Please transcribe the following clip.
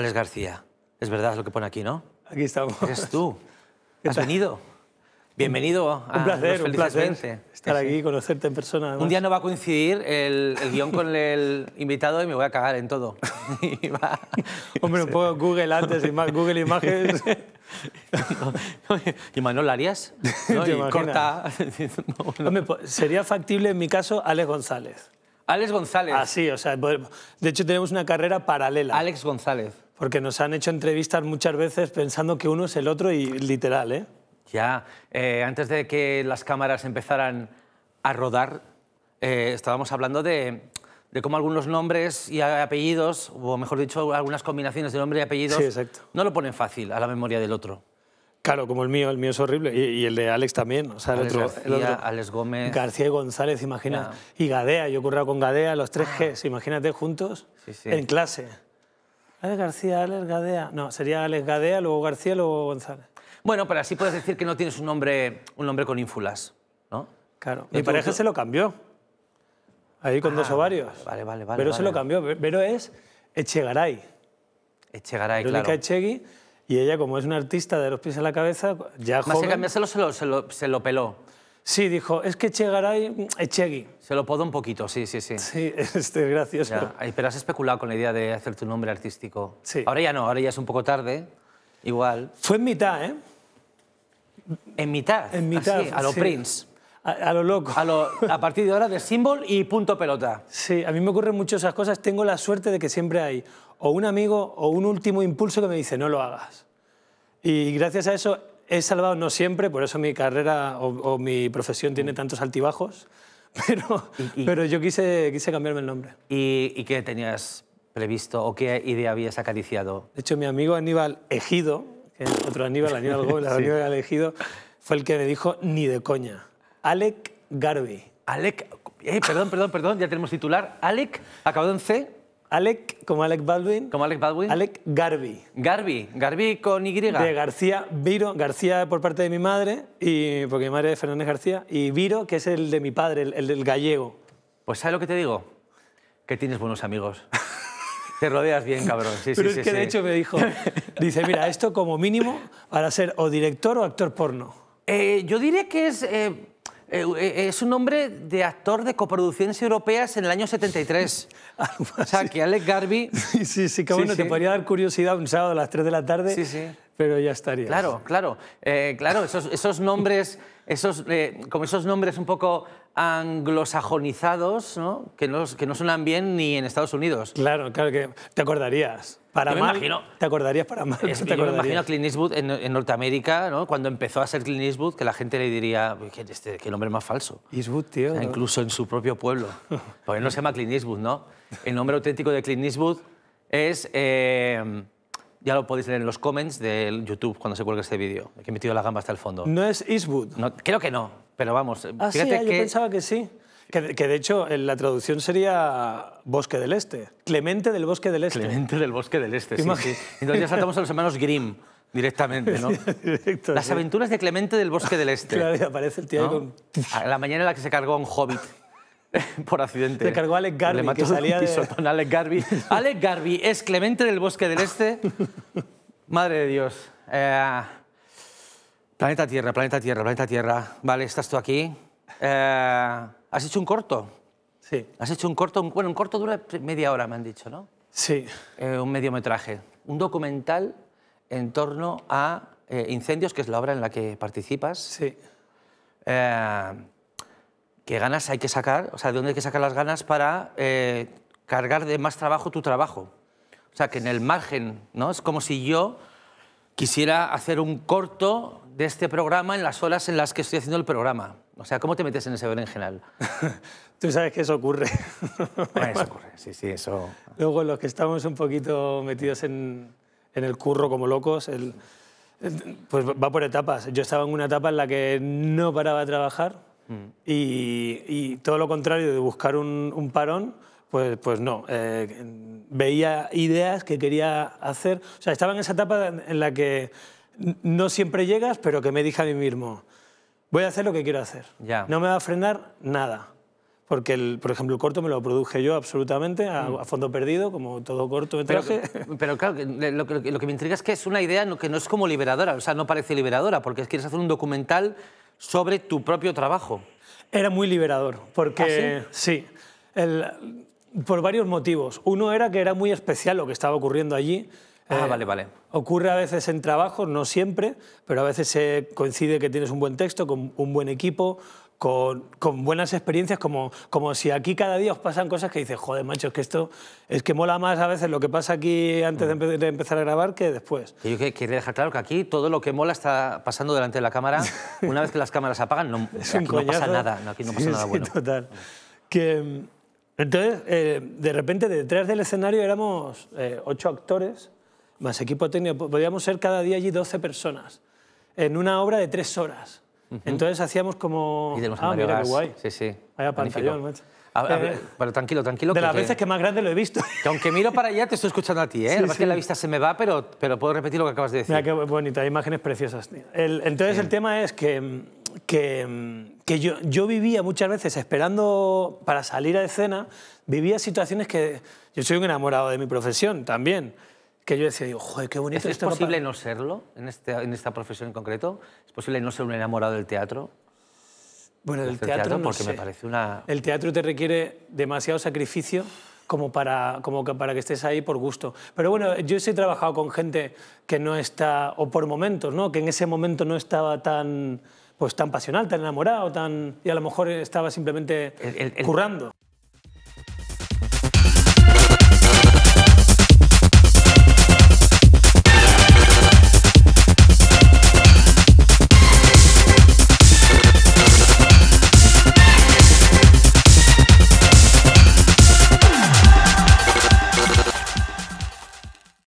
Álex García, es verdad lo que pone aquí, ¿no? Aquí estamos. Es tú. Has venido. Bienvenido. A un placer, un placer estar aquí, conocerte en persona. Un día no va a coincidir el, guión con el invitado y me voy a cagar en todo. Hombre, un poco Google antes, Google Imágenes. ¿Y Manuel Arias? ¿No? corta. Pues, sería factible en mi caso Alex González. Alex González. Así, ah, o sea, pues, de hecho tenemos una carrera paralela. Alex González porque nos han hecho entrevistas muchas veces pensando que uno es el otro y literal, ¿eh? Ya, eh, antes de que las cámaras empezaran a rodar, eh, estábamos hablando de, cómo algunos nombres y apellidos, o mejor dicho, algunas combinaciones de nombre y apellidos, no lo ponen fácil a la memoria del otro. Claro, como el mío, el mío es horrible. Y, el de Alex también. O sea, el otro, Alex Gómez. García González, imagina. Y Gadea, yo he currado con Gadea, los tres ah. Gs, imagínate juntos en clase. Alex García, Alex Gadea. No, sería Alex Gadea, luego García, luego González. Bueno, pero así puedes decir que no tienes un nombre, un nombre con ínfulas, ¿no? Claro. Mi pareja se lo cambió. Ahí con dos ah, ovarios. Vale, vale, vale. Pero se lo cambió. Pero es Echegaray. Echegaray, Verónica claro. Echegui. Y ella, como es una artista de los pies a la cabeza, ya Más joven... Más se lo, se lo peló. Sí, dijo, es que Echegaray, mm, Echegui. Se lo podo un poquito, sí, sí, sí. Sí, este, gracias. Ya. pero has especulado con la idea de hacer tu nombre artístico. Sí. Ahora ya no, ahora ya es un poco tarde, igual. Fue en mitad, ¿eh? En mitad. En mitad. a lo Prince. A, lo loco. A, lo, a partir de ahora de símbolo y punto pelota. Sí, a mí me ocurren muchas esas cosas. Tengo la suerte de que siempre hay o un amigo o un último impulso que me dice, no lo hagas. Y gracias a eso he salvado no siempre, por eso mi carrera o, mi profesión tiene mm. tantos altibajos, pero, pero yo quise, quise cambiarme el nombre. ¿Y, qué tenías previsto o qué idea habías acariciado? De hecho, mi amigo Aníbal Ejido, otro Aníbal, Aníbal Gómez, Aníbal Ejido, fue el que me dijo, ni de coña, Alec Garvey. Alec, eh, perdón, perdón, perdón, ya tenemos titular. Alec, acabado en C, Alec, como Alec Baldwin. Como Alec Baldwin. Alec Garbi. Garbi, Garbi con Y. De García, Viro, García por parte de mi madre, y, porque mi madre es Fernández García, y Viro, que es el de mi padre, el, del gallego. Pues ¿sabes lo que te digo? Que tienes buenos amigos. Te rodeas bien, cabrón. Sí, Pero sí, es que de hecho me dijo, dice, mira, esto como mínimo para ser o director o actor porno. Eh, yo diría que es eh, eh, eh, es un nombre de actor de coproducciones europeas en el año 73. o sea, que Alex Garvey... Sí, sí, sí, bueno, te podría dar curiosidad un sábado a las 3 de la tarde. Sí, sí pero ya estaría. Claro, claro, eh, claro, esos, esos nombres, esos, eh, como esos nombres un poco anglosajonizados, ¿no? Que, no, que no suenan bien ni en Estados Unidos. Claro, claro que te acordarías. Para te acordarías para mal. yo me imagino a Clint Eastwood en, Norteamérica, ¿no? cuando empezó a ser Clint Eastwood, que la gente le diría, ¿qué, este, qué nombre más falso? Eastwood, tío. incluso en su propio pueblo. Porque no se llama Clint Eastwood, ¿no? El nombre auténtico de Clint Eastwood es... Eh, ya lo podéis leer en los comments del YouTube cuando se cuelgue este vídeo, que he metido la gamba hasta el fondo. ¿No es Eastwood? creo que no, pero vamos. Ah, ah, que... yo pensaba que sí. Que, de hecho la traducción sería Bosque del Este. Clemente del Bosque del Este. Clemente del Bosque del Este, sí, sí. Entonces ya saltamos a los hermanos Grimm directamente, ¿no? Las aventuras de Clemente del Bosque del Este. Claro, aparece el tío con... A la mañana en la que se cargó un hobbit. por accidente. Le cargó Alex Garvey. que salía de... Alex Garvey. es Clemente del Bosque del Este. Madre de Dios. Eh, planeta Tierra, planeta Tierra, planeta Tierra. Vale, estás tú aquí. Eh, ¿Has hecho un corto? Sí. ¿Has hecho un corto? Bueno, un corto dura media hora, me han dicho, ¿no? Sí. Eh, un mediometraje. Un documental en torno a Incendios, que es la obra en la que participas. Sí. ¿Qué ganas hay que sacar? O sea, ¿de dónde hay que sacar las ganas para eh, cargar de más trabajo tu trabajo? O sea, que en el margen, ¿no? Es como si yo quisiera hacer un corto de este programa en las horas en las que estoy haciendo el programa. O sea, ¿cómo te metes en ese general? Tú sabes que eso ocurre. eso ocurre, sí, sí, eso... Luego, los que estamos un poquito metidos en, el curro como locos, pues va por etapas. Yo estaba en una etapa en la que no paraba de trabajar, Mm. Y, todo lo contrario de buscar un, parón, pues, pues no. Eh, veía ideas que quería hacer. O sea, estaba en esa etapa en la que no siempre llegas, pero que me dije a mí mismo, voy a hacer lo que quiero hacer. Ya. No me va a frenar nada. Porque, el, por ejemplo, el corto me lo produje yo absolutamente, a, mm. fondo perdido, como todo corto me traje. Pero, claro, lo, lo, que me intriga es que es una idea que no es como liberadora, o sea, no parece liberadora, porque quieres hacer un documental sobre tu propio trabajo. Era muy liberador, porque ¿Ah, sí, por varios motivos. Uno era que era muy especial lo que estaba ocurriendo allí. Ah, eh, vale, vale. Ocurre a veces en trabajos, no siempre, pero a veces se coincide que tienes un buen texto, con un buen equipo, con, buenas experiencias, como, como si aquí cada día os pasan cosas que dices, joder, macho, que esto es que mola más a veces lo que pasa aquí antes de, mm. empezar a grabar que después. yo quería dejar claro que aquí todo lo que mola está pasando delante de la cámara. Una vez que las cámaras apagan, no, pasa nada, aquí no pasa nada bueno. total. Que, entonces, eh, de repente, detrás del escenario éramos eh, ocho actores, más equipo técnico, podíamos ser cada día allí 12 personas, en una obra de tres horas. Entonces hacíamos como... ah, mira qué guay. Sí, sí. Vaya pantallón, macho. Bueno, eh, pero tranquilo, tranquilo. De las veces que más grande lo he visto. aunque miro para allá, te estoy escuchando a ti. ¿eh? Sí, la que la vista se me va, pero, pero puedo repetir lo que acabas de decir. Mira, qué bonita, hay imágenes preciosas. entonces, el tema es que, que, que yo, yo, vivía muchas veces esperando para salir a escena, vivía situaciones que... Yo soy un enamorado de mi profesión también que yo decía, joder, qué bonito. ¿Es, posible no serlo en, este, en esta profesión en concreto? ¿Es posible no ser un enamorado del teatro? Bueno, del teatro, no porque me parece una... El teatro te requiere demasiado sacrificio como para, como que, para que estés ahí por gusto. Pero bueno, yo sí he trabajado con gente que no está, o por momentos, ¿no? que en ese momento no estaba tan, pues, tan pasional, tan enamorado, tan, y a lo mejor estaba simplemente currando.